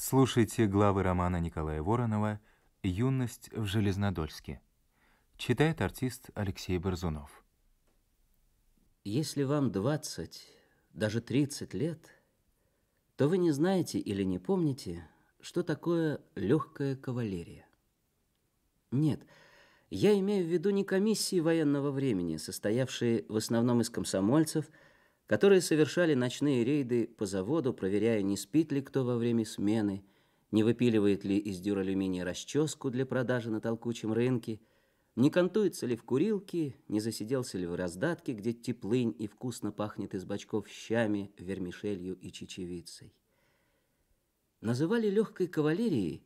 Слушайте главы романа Николая Воронова «Юность в Железнодольске». Читает артист Алексей Борзунов. Если вам 20, даже 30 лет, то вы не знаете или не помните, что такое легкая кавалерия. Нет, я имею в виду не комиссии военного времени, состоявшие в основном из комсомольцев – которые совершали ночные рейды по заводу, проверяя, не спит ли кто во время смены, не выпиливает ли из дюралюминия расческу для продажи на толкучем рынке, не контуется ли в курилке, не засиделся ли в раздатке, где теплынь и вкусно пахнет из бачков щами, вермишелью и чечевицей. Называли легкой кавалерией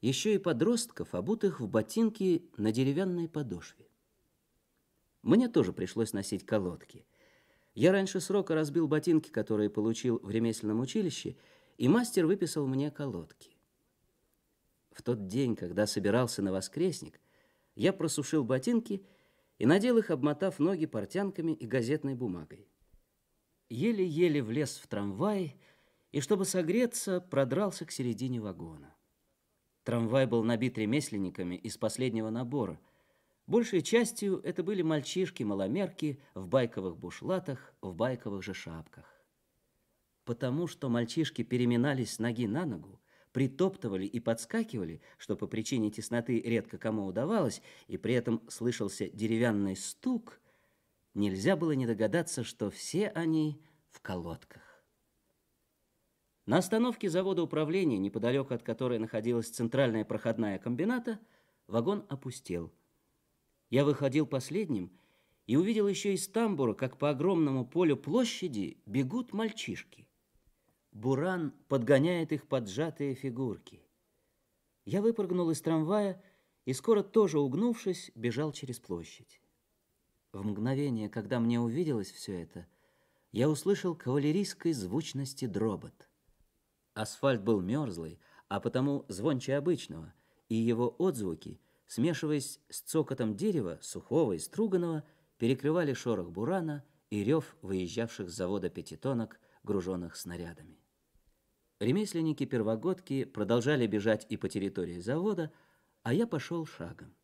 еще и подростков, обутых в ботинки на деревянной подошве. Мне тоже пришлось носить колодки – я раньше срока разбил ботинки, которые получил в ремесленном училище, и мастер выписал мне колодки. В тот день, когда собирался на воскресник, я просушил ботинки и надел их, обмотав ноги портянками и газетной бумагой. Еле-еле влез в трамвай и, чтобы согреться, продрался к середине вагона. Трамвай был набит ремесленниками из последнего набора – Большей частью это были мальчишки-маломерки в байковых бушлатах, в байковых же шапках. Потому что мальчишки переминались с ноги на ногу, притоптывали и подскакивали, что по причине тесноты редко кому удавалось, и при этом слышался деревянный стук, нельзя было не догадаться, что все они в колодках. На остановке завода управления, неподалеку от которой находилась центральная проходная комбината, вагон опустел – я выходил последним и увидел еще из тамбура, как по огромному полю площади бегут мальчишки. Буран подгоняет их поджатые фигурки. Я выпрыгнул из трамвая и скоро тоже угнувшись, бежал через площадь. В мгновение, когда мне увиделось все это, я услышал кавалерийской звучности дробот. Асфальт был мерзлый, а потому звонче обычного, и его отзвуки – смешиваясь с цокотом дерева, сухого и струганного, перекрывали шорох бурана и рев выезжавших с завода пятитонок, груженных снарядами. Ремесленники-первогодки продолжали бежать и по территории завода, а я пошел шагом.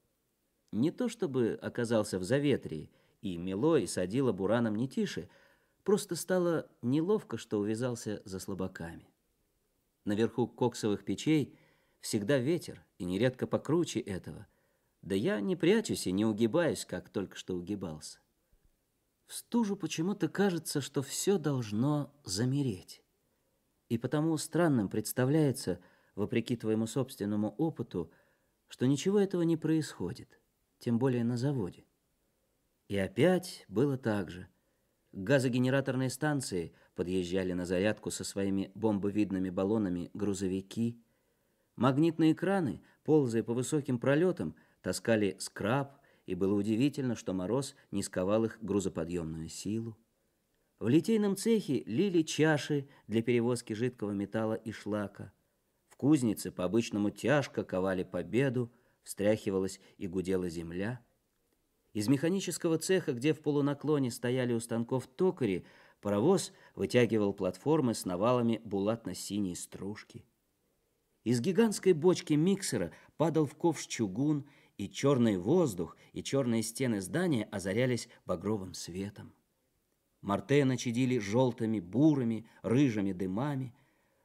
Не то чтобы оказался в заветрии, и мело, и садило бураном не тише, просто стало неловко, что увязался за слабаками. Наверху коксовых печей – всегда ветер, и нередко покруче этого. Да я не прячусь и не угибаюсь, как только что угибался. В стужу почему-то кажется, что все должно замереть. И потому странным представляется, вопреки твоему собственному опыту, что ничего этого не происходит, тем более на заводе. И опять было так же. Газогенераторные станции подъезжали на зарядку со своими бомбовидными баллонами грузовики – Магнитные краны, ползая по высоким пролетам, таскали скраб, и было удивительно, что мороз не сковал их грузоподъемную силу. В литейном цехе лили чаши для перевозки жидкого металла и шлака. В кузнице по-обычному тяжко ковали победу, встряхивалась и гудела земля. Из механического цеха, где в полунаклоне стояли у станков токари, паровоз вытягивал платформы с навалами булатно-синей стружки. Из гигантской бочки миксера падал в ковш чугун, и черный воздух, и черные стены здания озарялись багровым светом. Мартена чадили желтыми, бурыми, рыжими дымами.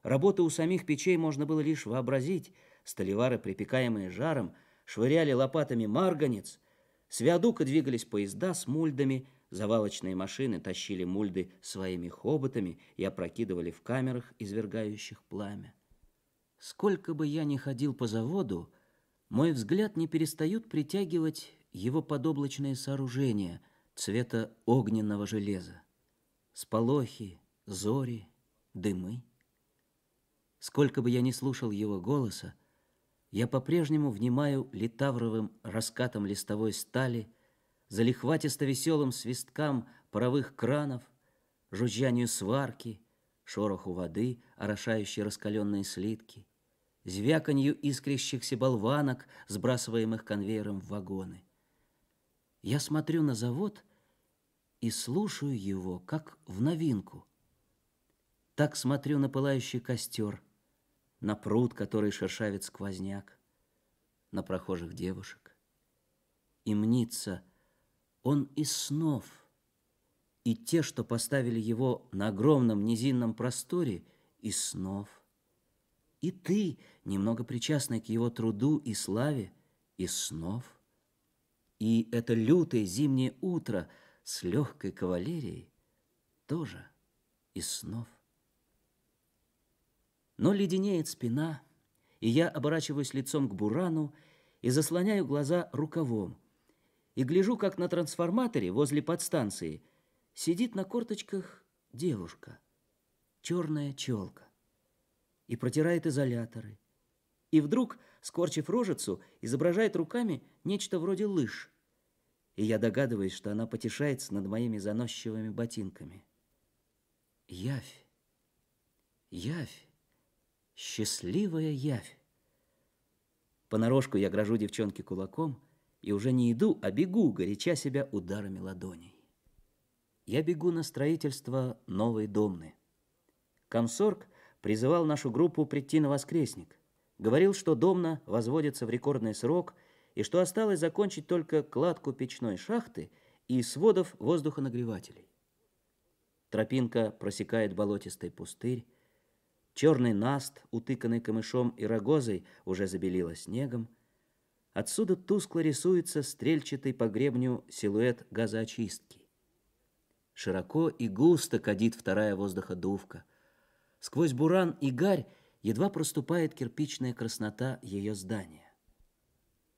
Работы у самих печей можно было лишь вообразить. Столевары, припекаемые жаром, швыряли лопатами марганец. С виадука двигались поезда с мульдами, завалочные машины тащили мульды своими хоботами и опрокидывали в камерах, извергающих пламя. Сколько бы я ни ходил по заводу, мой взгляд не перестают притягивать его подоблачные сооружения цвета огненного железа. Сполохи, зори, дымы. Сколько бы я ни слушал его голоса, я по-прежнему внимаю литавровым раскатом листовой стали, залихватисто-веселым свисткам паровых кранов, жужжанию сварки — шороху воды, орошающей раскаленные слитки, звяканью искрящихся болванок, сбрасываемых конвейером в вагоны. Я смотрю на завод и слушаю его, как в новинку. Так смотрю на пылающий костер, на пруд, который шершавит сквозняк, на прохожих девушек. И мнится, он из снов — и те, что поставили его на огромном низинном просторе, и снов. И ты, немного причастный к его труду и славе, и снов. И это лютое зимнее утро с легкой кавалерией тоже и снов. Но леденеет спина, и я оборачиваюсь лицом к бурану и заслоняю глаза рукавом, и гляжу, как на трансформаторе возле подстанции – Сидит на корточках девушка, черная челка, и протирает изоляторы. И вдруг, скорчив рожицу, изображает руками нечто вроде лыж. И я догадываюсь, что она потешается над моими заносчивыми ботинками. Явь, явь, счастливая явь. Понарошку я грожу девчонке кулаком и уже не иду, а бегу, горяча себя ударами ладоней я бегу на строительство новой домны. Комсорг призывал нашу группу прийти на воскресник. Говорил, что домна возводится в рекордный срок и что осталось закончить только кладку печной шахты и сводов воздухонагревателей. Тропинка просекает болотистый пустырь. Черный наст, утыканный камышом и рогозой, уже забелило снегом. Отсюда тускло рисуется стрельчатый по гребню силуэт газоочистки. Широко и густо кадит вторая воздуходувка. Сквозь буран и гарь едва проступает кирпичная краснота ее здания.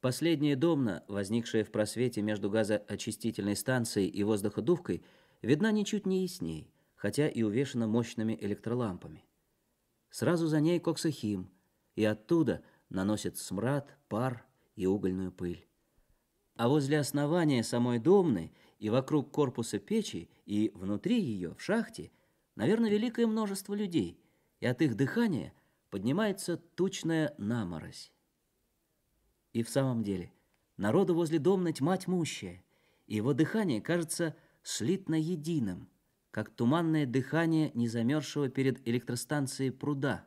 Последняя домна, возникшая в просвете между газоочистительной станцией и воздуходувкой, видна ничуть не ясней, хотя и увешана мощными электролампами. Сразу за ней коксохим, и оттуда наносит смрад, пар и угольную пыль. А возле основания самой домны – и вокруг корпуса печи, и внутри ее, в шахте, наверное, великое множество людей, и от их дыхания поднимается тучная наморозь. И в самом деле, народу возле домна тьма тьмущая, и его дыхание кажется слитно единым, как туманное дыхание незамерзшего перед электростанцией пруда.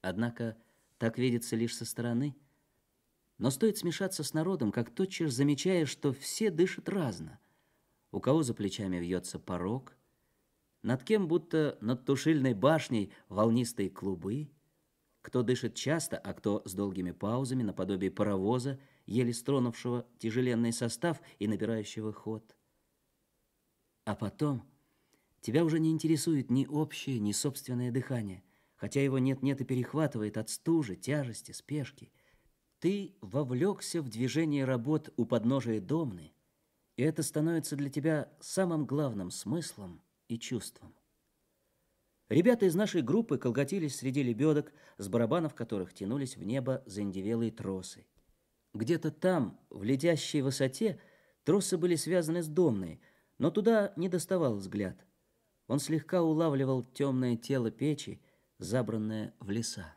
Однако так видится лишь со стороны – но стоит смешаться с народом, как тотчас замечаешь, что все дышат разно. У кого за плечами вьется порог, над кем будто над тушильной башней волнистые клубы, кто дышит часто, а кто с долгими паузами, наподобие паровоза, еле стронувшего тяжеленный состав и набирающего ход. А потом тебя уже не интересует ни общее, ни собственное дыхание, хотя его нет-нет и перехватывает от стужи, тяжести, спешки. Ты вовлекся в движение работ у подножия Домны, и это становится для тебя самым главным смыслом и чувством. Ребята из нашей группы колготились среди лебедок, с барабанов которых тянулись в небо заиндевелые тросы. Где-то там, в летящей высоте, тросы были связаны с домной, но туда не доставал взгляд. Он слегка улавливал темное тело печи, забранное в леса.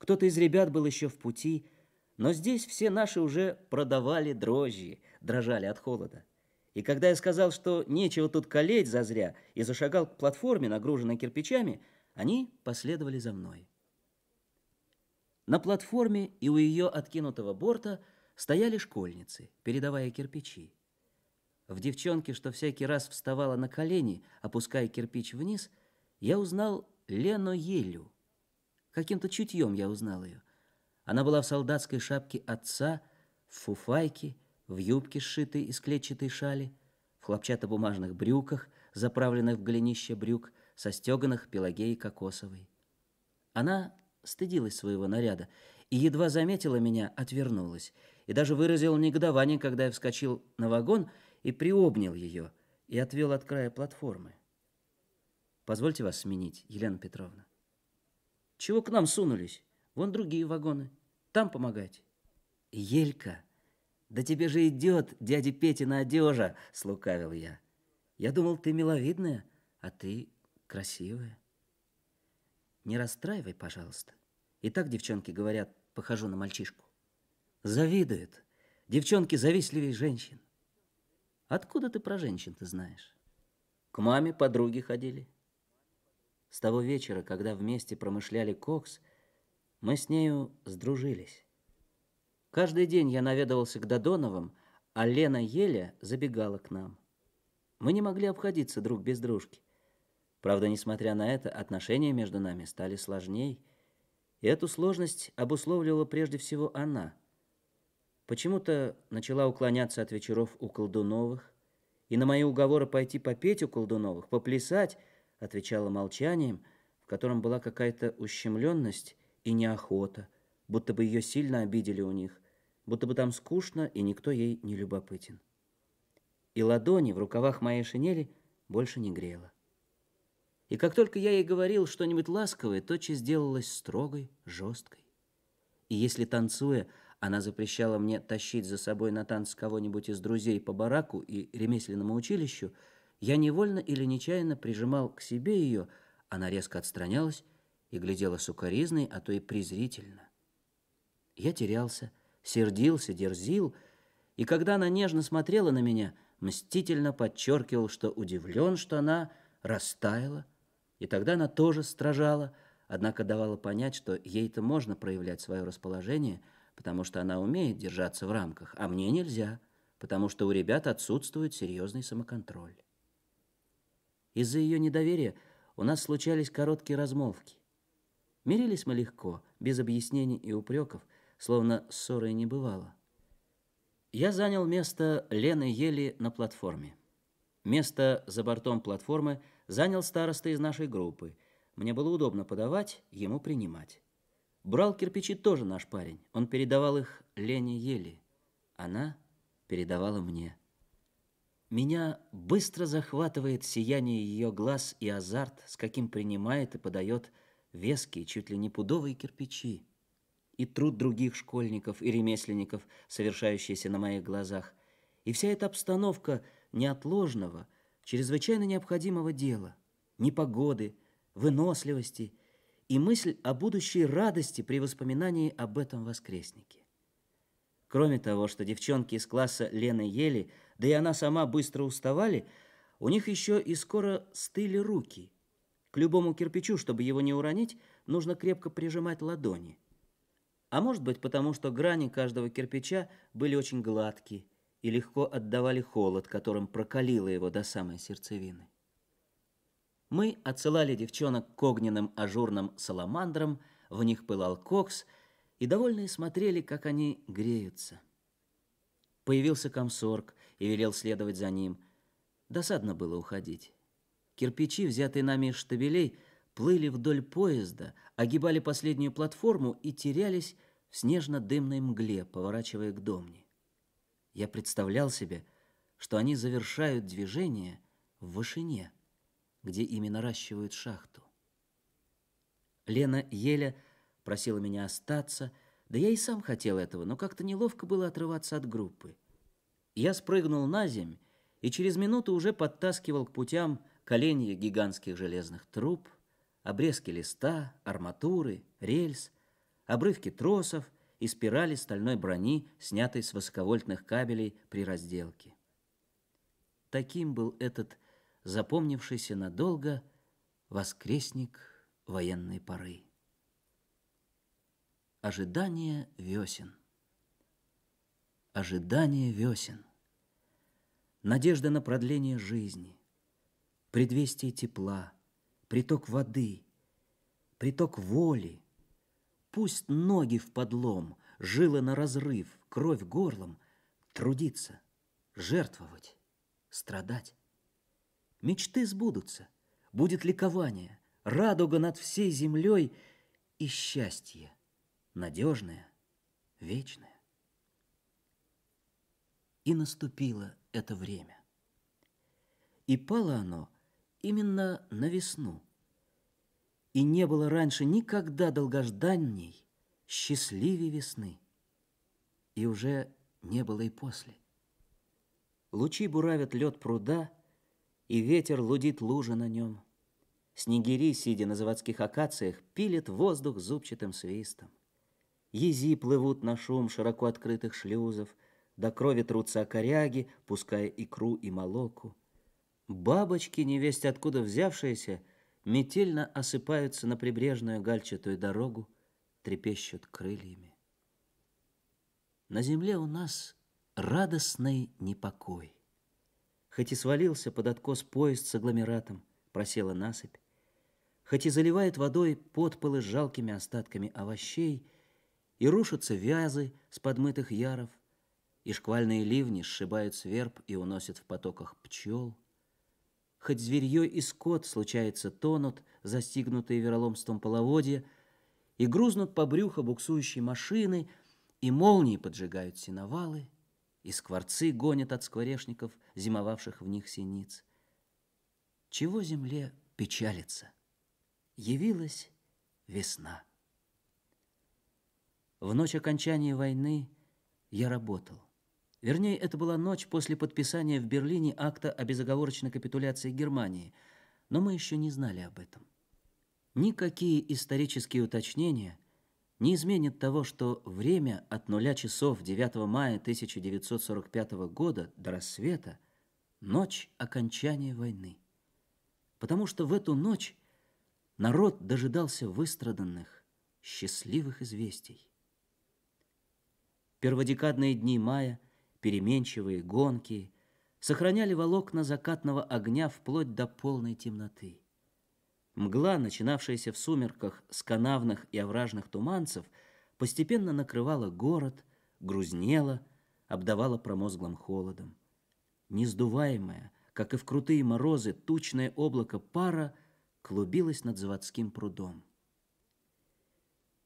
Кто-то из ребят был еще в пути, но здесь все наши уже продавали дрожжи, дрожали от холода. И когда я сказал, что нечего тут колеть зазря, и зашагал к платформе, нагруженной кирпичами, они последовали за мной. На платформе и у ее откинутого борта стояли школьницы, передавая кирпичи. В девчонке, что всякий раз вставала на колени, опуская кирпич вниз, я узнал Лену Елю, Каким-то чутьем я узнал ее. Она была в солдатской шапке отца, в фуфайке, в юбке, сшитой из клетчатой шали, в хлопчатобумажных брюках, заправленных в голенище брюк, со стеганых пелагеей кокосовой. Она стыдилась своего наряда и едва заметила меня, отвернулась, и даже выразила негодование, когда я вскочил на вагон и приобнял ее и отвел от края платформы. «Позвольте вас сменить, Елена Петровна». Чего к нам сунулись? Вон другие вагоны. Там помогать. Елька, да тебе же идет дядя на одежа, слукавил я. Я думал, ты миловидная, а ты красивая. Не расстраивай, пожалуйста. И так девчонки говорят, похожу на мальчишку. Завидуют. Девчонки завистливее женщин. Откуда ты про женщин то знаешь? К маме подруги ходили. С того вечера, когда вместе промышляли кокс, мы с нею сдружились. Каждый день я наведывался к Додоновым, а Лена Еля забегала к нам. Мы не могли обходиться друг без дружки. Правда, несмотря на это, отношения между нами стали сложней, и эту сложность обусловливала прежде всего она. Почему-то начала уклоняться от вечеров у Колдуновых, и на мои уговоры пойти попеть у Колдуновых, поплясать — отвечала молчанием, в котором была какая-то ущемленность и неохота, будто бы ее сильно обидели у них, будто бы там скучно и никто ей не любопытен. И ладони в рукавах моей шинели больше не грела. И как только я ей говорил что-нибудь ласковое, тотчас сделалась строгой, жесткой. И если, танцуя, она запрещала мне тащить за собой на танц кого-нибудь из друзей по бараку и ремесленному училищу, я невольно или нечаянно прижимал к себе ее, она резко отстранялась и глядела сукоризной, а то и презрительно. Я терялся, сердился, дерзил, и когда она нежно смотрела на меня, мстительно подчеркивал, что удивлен, что она растаяла, и тогда она тоже стражала, однако давала понять, что ей-то можно проявлять свое расположение, потому что она умеет держаться в рамках, а мне нельзя, потому что у ребят отсутствует серьезный самоконтроль. Из-за ее недоверия у нас случались короткие размолвки. Мирились мы легко, без объяснений и упреков, словно ссоры и не бывало. Я занял место Лены Ели на платформе. Место за бортом платформы занял староста из нашей группы. Мне было удобно подавать, ему принимать. Брал кирпичи тоже наш парень. Он передавал их Лене Ели. Она передавала мне. Меня быстро захватывает сияние ее глаз и азарт, с каким принимает и подает веские, чуть ли не пудовые кирпичи. И труд других школьников и ремесленников, совершающийся на моих глазах. И вся эта обстановка неотложного, чрезвычайно необходимого дела, непогоды, выносливости и мысль о будущей радости при воспоминании об этом воскреснике. Кроме того, что девчонки из класса Лены Ели – да и она сама быстро уставали, у них еще и скоро стыли руки. К любому кирпичу, чтобы его не уронить, нужно крепко прижимать ладони. А может быть, потому что грани каждого кирпича были очень гладкие и легко отдавали холод, которым прокалило его до самой сердцевины. Мы отсылали девчонок к огненным ажурным саламандрам, в них пылал кокс, и довольные смотрели, как они греются. Появился комсорг, и велел следовать за ним. Досадно было уходить. Кирпичи, взятые нами из штабелей, плыли вдоль поезда, огибали последнюю платформу и терялись в снежно-дымной мгле, поворачивая к домне. Я представлял себе, что они завершают движение в вышине, где ими наращивают шахту. Лена Еля просила меня остаться, да я и сам хотел этого, но как-то неловко было отрываться от группы. Я спрыгнул на земь и через минуту уже подтаскивал к путям коленья гигантских железных труб, обрезки листа, арматуры, рельс, обрывки тросов и спирали стальной брони, снятой с высоковольтных кабелей при разделке. Таким был этот запомнившийся надолго воскресник военной поры. Ожидание весен. Ожидание весен надежда на продление жизни, предвестие тепла, приток воды, приток воли. Пусть ноги в подлом, жилы на разрыв, кровь горлом, трудиться, жертвовать, страдать. Мечты сбудутся, будет ликование, радуга над всей землей и счастье, надежное, вечное. И наступило это время. И пало оно именно на весну. И не было раньше никогда долгожданней, счастливей весны. И уже не было и после. Лучи буравят лед пруда, и ветер лудит лужи на нем. Снегири, сидя на заводских акациях, пилят воздух зубчатым свистом. Ези плывут на шум широко открытых шлюзов — до крови трутся коряги, пуская икру и молоку. Бабочки, невесть откуда взявшиеся, метельно осыпаются на прибрежную гальчатую дорогу, трепещут крыльями. На земле у нас радостный непокой. Хоть и свалился под откос поезд с агломератом, просела насыпь, хоть и заливает водой подполы с жалкими остатками овощей, и рушатся вязы с подмытых яров, и шквальные ливни сшибают сверб и уносят в потоках пчел. Хоть зверье и скот, случается, тонут, застигнутые вероломством половодья, и грузнут по брюхо буксующей машины, и молнии поджигают сеновалы, и скворцы гонят от скворешников зимовавших в них синиц. Чего земле печалится? Явилась весна. В ночь окончания войны я работал. Вернее, это была ночь после подписания в Берлине акта о безоговорочной капитуляции Германии, но мы еще не знали об этом. Никакие исторические уточнения не изменят того, что время от нуля часов 9 мая 1945 года до рассвета – ночь окончания войны. Потому что в эту ночь народ дожидался выстраданных, счастливых известий. Перводекадные дни мая – переменчивые, гонки сохраняли волокна закатного огня вплоть до полной темноты. Мгла, начинавшаяся в сумерках с канавных и овражных туманцев, постепенно накрывала город, грузнела, обдавала промозглым холодом. Нездуваемое, как и в крутые морозы, тучное облако пара клубилось над заводским прудом.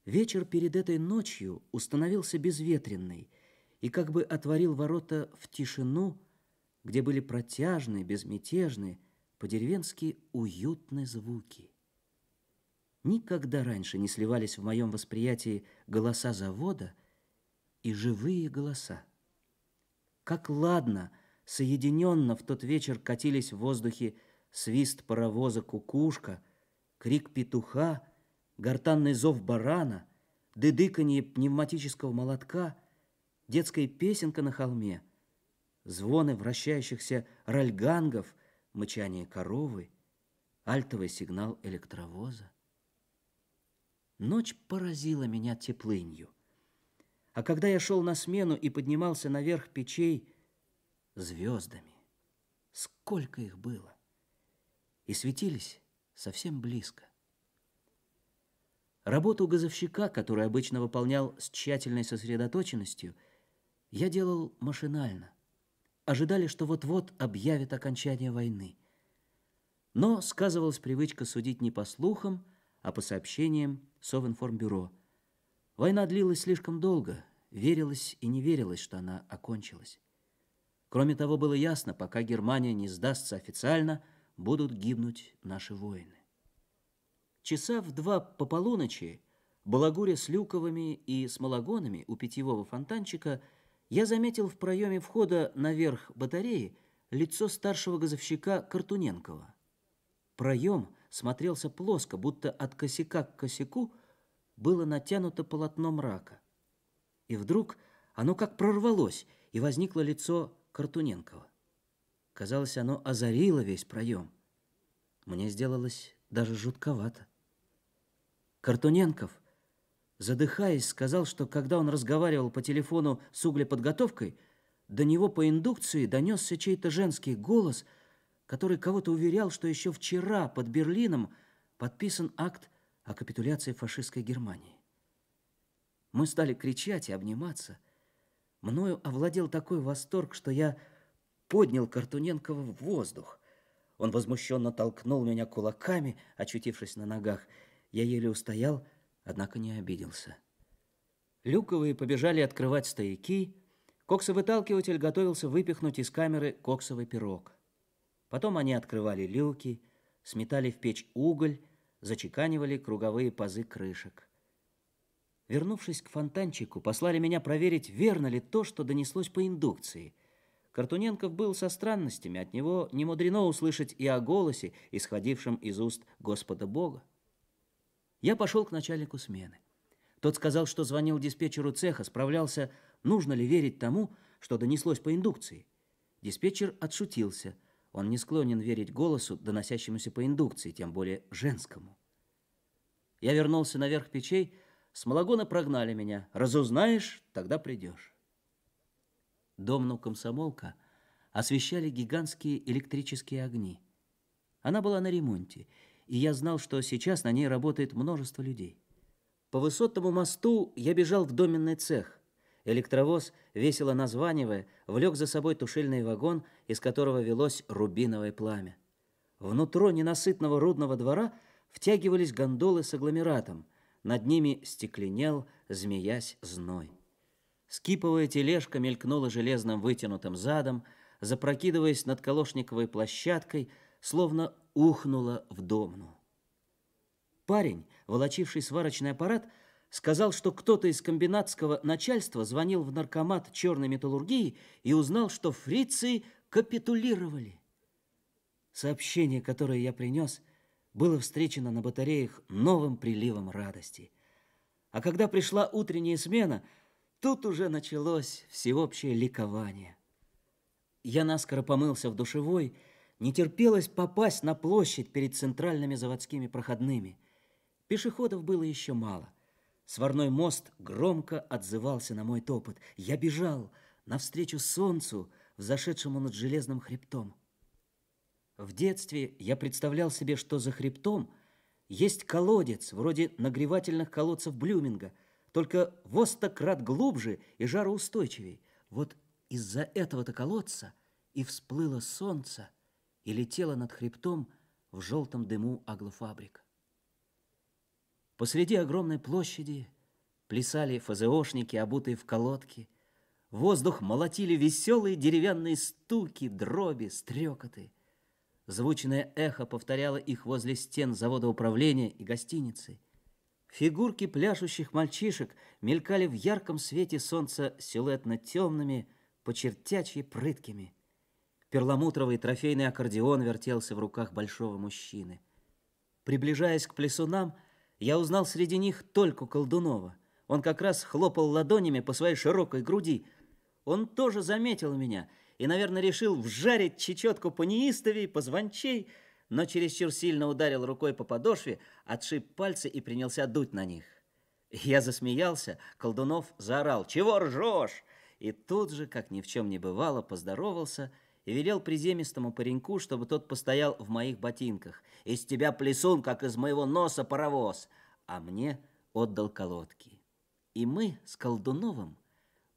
Вечер перед этой ночью установился безветренный — и как бы отворил ворота в тишину, где были протяжные, безмятежные, по-деревенски уютные звуки. Никогда раньше не сливались в моем восприятии голоса завода и живые голоса. Как ладно, соединенно в тот вечер катились в воздухе свист паровоза кукушка, крик петуха, гортанный зов барана, дыдыканье пневматического молотка — детская песенка на холме, звоны вращающихся ральгангов, мычание коровы, альтовый сигнал электровоза. Ночь поразила меня теплынью. А когда я шел на смену и поднимался наверх печей звездами, сколько их было! И светились совсем близко. Работу газовщика, который обычно выполнял с тщательной сосредоточенностью – я делал машинально. Ожидали, что вот-вот объявят окончание войны. Но сказывалась привычка судить не по слухам, а по сообщениям Совинформбюро. Война длилась слишком долго, верилось и не верилось, что она окончилась. Кроме того, было ясно, пока Германия не сдастся официально, будут гибнуть наши воины. Часа в два по полуночи Балагуря с Люковыми и с Малагонами у питьевого фонтанчика – я заметил в проеме входа наверх батареи лицо старшего газовщика Картуненкова. Проем смотрелся плоско, будто от косяка к косяку было натянуто полотно мрака. И вдруг оно как прорвалось, и возникло лицо Картуненкова. Казалось, оно озарило весь проем. Мне сделалось даже жутковато. «Картуненков!» задыхаясь, сказал, что когда он разговаривал по телефону с углеподготовкой, до него по индукции донесся чей-то женский голос, который кого-то уверял, что еще вчера под Берлином подписан акт о капитуляции фашистской Германии. Мы стали кричать и обниматься. Мною овладел такой восторг, что я поднял Картуненкова в воздух. Он возмущенно толкнул меня кулаками, очутившись на ногах. Я еле устоял, однако не обиделся. Люковые побежали открывать стояки. Коксовыталкиватель готовился выпихнуть из камеры коксовый пирог. Потом они открывали люки, сметали в печь уголь, зачеканивали круговые пазы крышек. Вернувшись к фонтанчику, послали меня проверить, верно ли то, что донеслось по индукции. Картуненков был со странностями, от него не мудрено услышать и о голосе, исходившем из уст Господа Бога. Я пошел к начальнику смены. Тот сказал, что звонил диспетчеру цеха, справлялся, нужно ли верить тому, что донеслось по индукции. Диспетчер отшутился. Он не склонен верить голосу, доносящемуся по индукции, тем более женскому. Я вернулся наверх печей, с Малагона прогнали меня. Разузнаешь, тогда придешь. Домну комсомолка освещали гигантские электрические огни. Она была на ремонте, и я знал, что сейчас на ней работает множество людей. По высотному мосту я бежал в доменный цех. Электровоз, весело названивая, влек за собой тушильный вагон, из которого велось рубиновое пламя. Внутро ненасытного рудного двора втягивались гондолы с агломератом. Над ними стекленел, змеясь, зной. Скиповая тележка мелькнула железным вытянутым задом, запрокидываясь над колошниковой площадкой, словно ухнула в домну. Парень, волочивший сварочный аппарат, сказал, что кто-то из комбинатского начальства звонил в наркомат черной металлургии и узнал, что фрицы капитулировали. Сообщение, которое я принес, было встречено на батареях новым приливом радости. А когда пришла утренняя смена, тут уже началось всеобщее ликование. Я наскоро помылся в душевой не терпелось попасть на площадь перед центральными заводскими проходными. Пешеходов было еще мало. Сварной мост громко отзывался на мой топот. Я бежал навстречу солнцу, взошедшему над железным хребтом. В детстве я представлял себе, что за хребтом есть колодец, вроде нагревательных колодцев Блюминга, только в крат глубже и жароустойчивей. Вот из-за этого-то колодца и всплыло солнце, и летела над хребтом в желтом дыму аглофабрик. Посреди огромной площади плясали ФЗОшники, обутые в колодки. В Воздух молотили веселые деревянные стуки, дроби, стрекоты. Звучное эхо повторяло их возле стен завода управления и гостиницы. Фигурки пляшущих мальчишек мелькали в ярком свете солнца силуэтно-темными, почертячьи прыткими – Перламутровый трофейный аккордеон вертелся в руках большого мужчины. Приближаясь к плесунам, я узнал среди них только Колдунова. Он как раз хлопал ладонями по своей широкой груди. Он тоже заметил меня и, наверное, решил вжарить чечетку по неистовей, по звончей, но чересчур сильно ударил рукой по подошве, отшиб пальцы и принялся дуть на них. Я засмеялся, Колдунов заорал «Чего ржешь?» и тут же, как ни в чем не бывало, поздоровался – и велел приземистому пареньку, чтобы тот постоял в моих ботинках. «Из тебя плесун, как из моего носа паровоз!» А мне отдал колодки. И мы с Колдуновым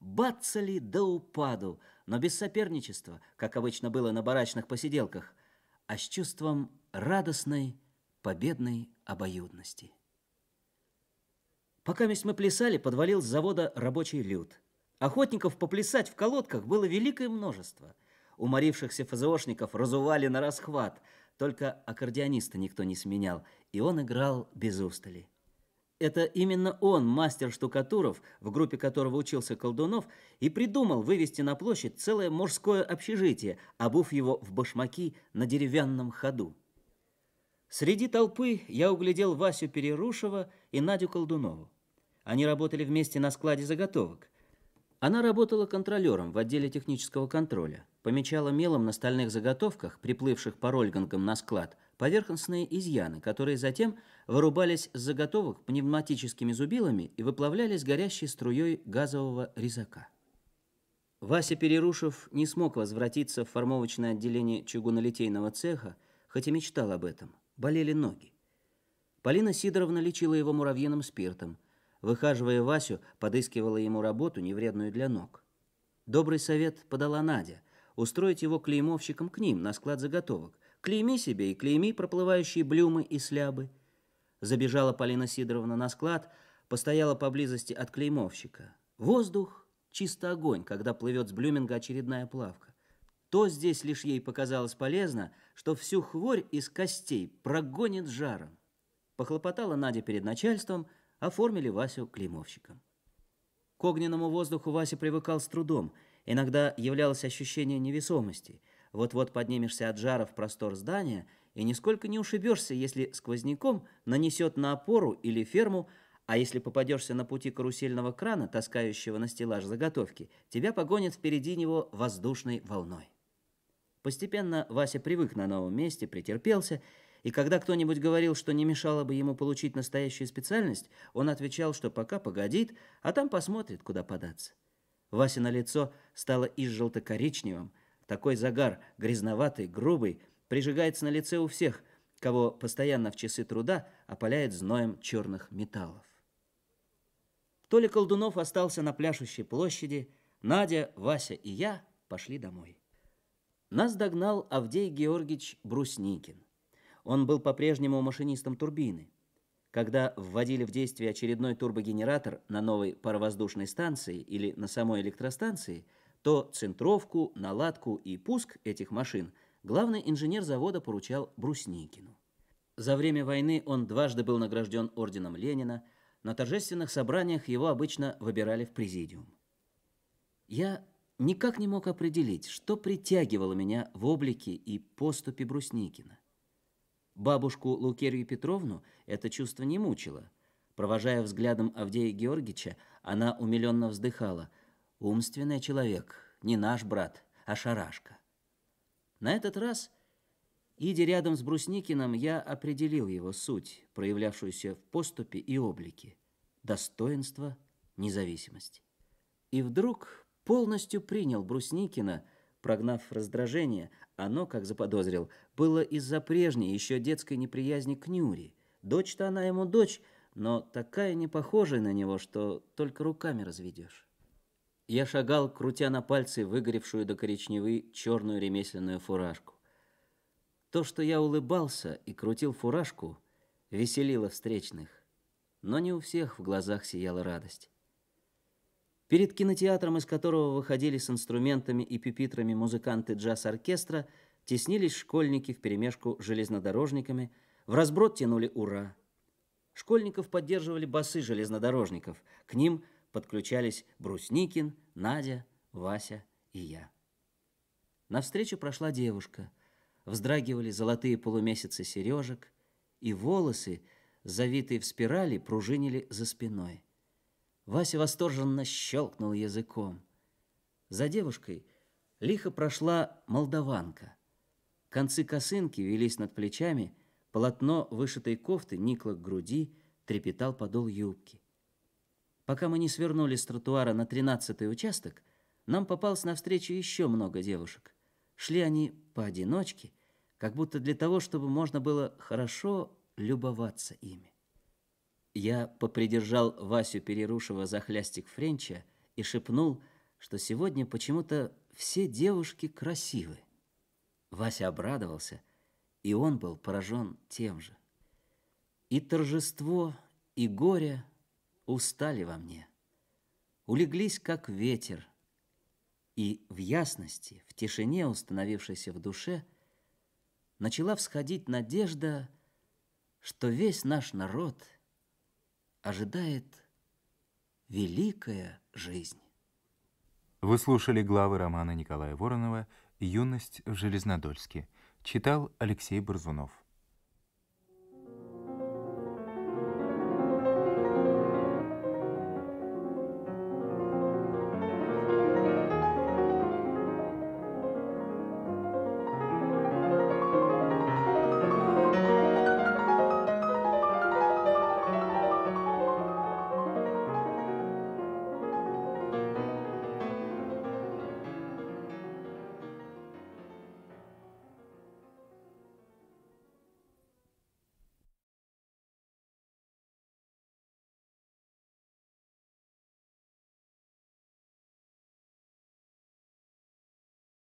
бацали до упаду, но без соперничества, как обычно было на барачных посиделках, а с чувством радостной, победной обоюдности. Пока мы плясали, подвалил с завода рабочий люд. Охотников поплясать в колодках было великое множество – Уморившихся ФЗОшников разували на расхват. Только аккордеониста никто не сменял, и он играл без устали. Это именно он, мастер штукатуров, в группе которого учился Колдунов, и придумал вывести на площадь целое морское общежитие, обув его в башмаки на деревянном ходу. Среди толпы я углядел Васю Перерушева и Надю Колдунову. Они работали вместе на складе заготовок. Она работала контролером в отделе технического контроля помечала мелом на стальных заготовках, приплывших по рольганкам на склад, поверхностные изъяны, которые затем вырубались с заготовок пневматическими зубилами и выплавлялись горящей струей газового резака. Вася Перерушев не смог возвратиться в формовочное отделение чугунолитейного цеха, хотя мечтал об этом. Болели ноги. Полина Сидоровна лечила его муравьиным спиртом. Выхаживая Васю, подыскивала ему работу, невредную для ног. Добрый совет подала Надя, устроить его клеймовщиком к ним на склад заготовок. Клейми себе и клейми проплывающие блюмы и слябы. Забежала Полина Сидоровна на склад, постояла поблизости от клеймовщика. Воздух — чисто огонь, когда плывет с блюминга очередная плавка. То здесь лишь ей показалось полезно, что всю хворь из костей прогонит жаром. Похлопотала Надя перед начальством, оформили Васю клеймовщиком. К огненному воздуху Вася привыкал с трудом — Иногда являлось ощущение невесомости. Вот-вот поднимешься от жара в простор здания и нисколько не ушибешься, если сквозняком нанесет на опору или ферму, а если попадешься на пути карусельного крана, таскающего на стеллаж заготовки, тебя погонят впереди него воздушной волной. Постепенно Вася привык на новом месте, претерпелся, и когда кто-нибудь говорил, что не мешало бы ему получить настоящую специальность, он отвечал, что пока погодит, а там посмотрит, куда податься. Вася на лицо стало из желто-коричневым. Такой загар, грязноватый, грубый, прижигается на лице у всех, кого постоянно в часы труда опаляет зноем черных металлов. Толя Колдунов остался на пляшущей площади, Надя, Вася и я пошли домой. Нас догнал Авдей Георгиевич Брусникин. Он был по-прежнему машинистом турбины – когда вводили в действие очередной турбогенератор на новой паровоздушной станции или на самой электростанции, то центровку, наладку и пуск этих машин главный инженер завода поручал Брусникину. За время войны он дважды был награжден орденом Ленина, на торжественных собраниях его обычно выбирали в президиум. Я никак не мог определить, что притягивало меня в облике и поступе Брусникина. Бабушку Лукерью Петровну это чувство не мучило. Провожая взглядом Авдея Георгича, она умиленно вздыхала. «Умственный человек, не наш брат, а шарашка». На этот раз, идя рядом с Брусникиным, я определил его суть, проявлявшуюся в поступе и облике. Достоинство, независимость. И вдруг полностью принял Брусникина – Прогнав раздражение, оно, как заподозрил, было из-за прежней, еще детской неприязни к Нюре. Дочь-то она ему дочь, но такая не похожая на него, что только руками разведешь. Я шагал, крутя на пальцы выгоревшую до коричневы черную ремесленную фуражку. То, что я улыбался и крутил фуражку, веселило встречных. Но не у всех в глазах сияла радость. Перед кинотеатром, из которого выходили с инструментами и пипитрами музыканты джаз-оркестра, теснились школьники вперемешку с железнодорожниками, в разброд тянули «Ура!». Школьников поддерживали басы железнодорожников, к ним подключались Брусникин, Надя, Вася и я. Навстречу прошла девушка. Вздрагивали золотые полумесяцы сережек, и волосы, завитые в спирали, пружинили за спиной. Вася восторженно щелкнул языком. За девушкой лихо прошла молдаванка. Концы косынки велись над плечами, полотно вышитой кофты никло к груди, трепетал подол юбки. Пока мы не свернули с тротуара на тринадцатый участок, нам попалось навстречу еще много девушек. Шли они поодиночке, как будто для того, чтобы можно было хорошо любоваться ими. Я попридержал Васю Перерушева за хлястик Френча и шепнул, что сегодня почему-то все девушки красивы. Вася обрадовался, и он был поражен тем же. И торжество, и горе устали во мне, улеглись, как ветер, и в ясности, в тишине, установившейся в душе, начала всходить надежда, что весь наш народ — ожидает великая жизнь. Вы слушали главы романа Николая Воронова «Юность в Железнодольске». Читал Алексей Борзунов.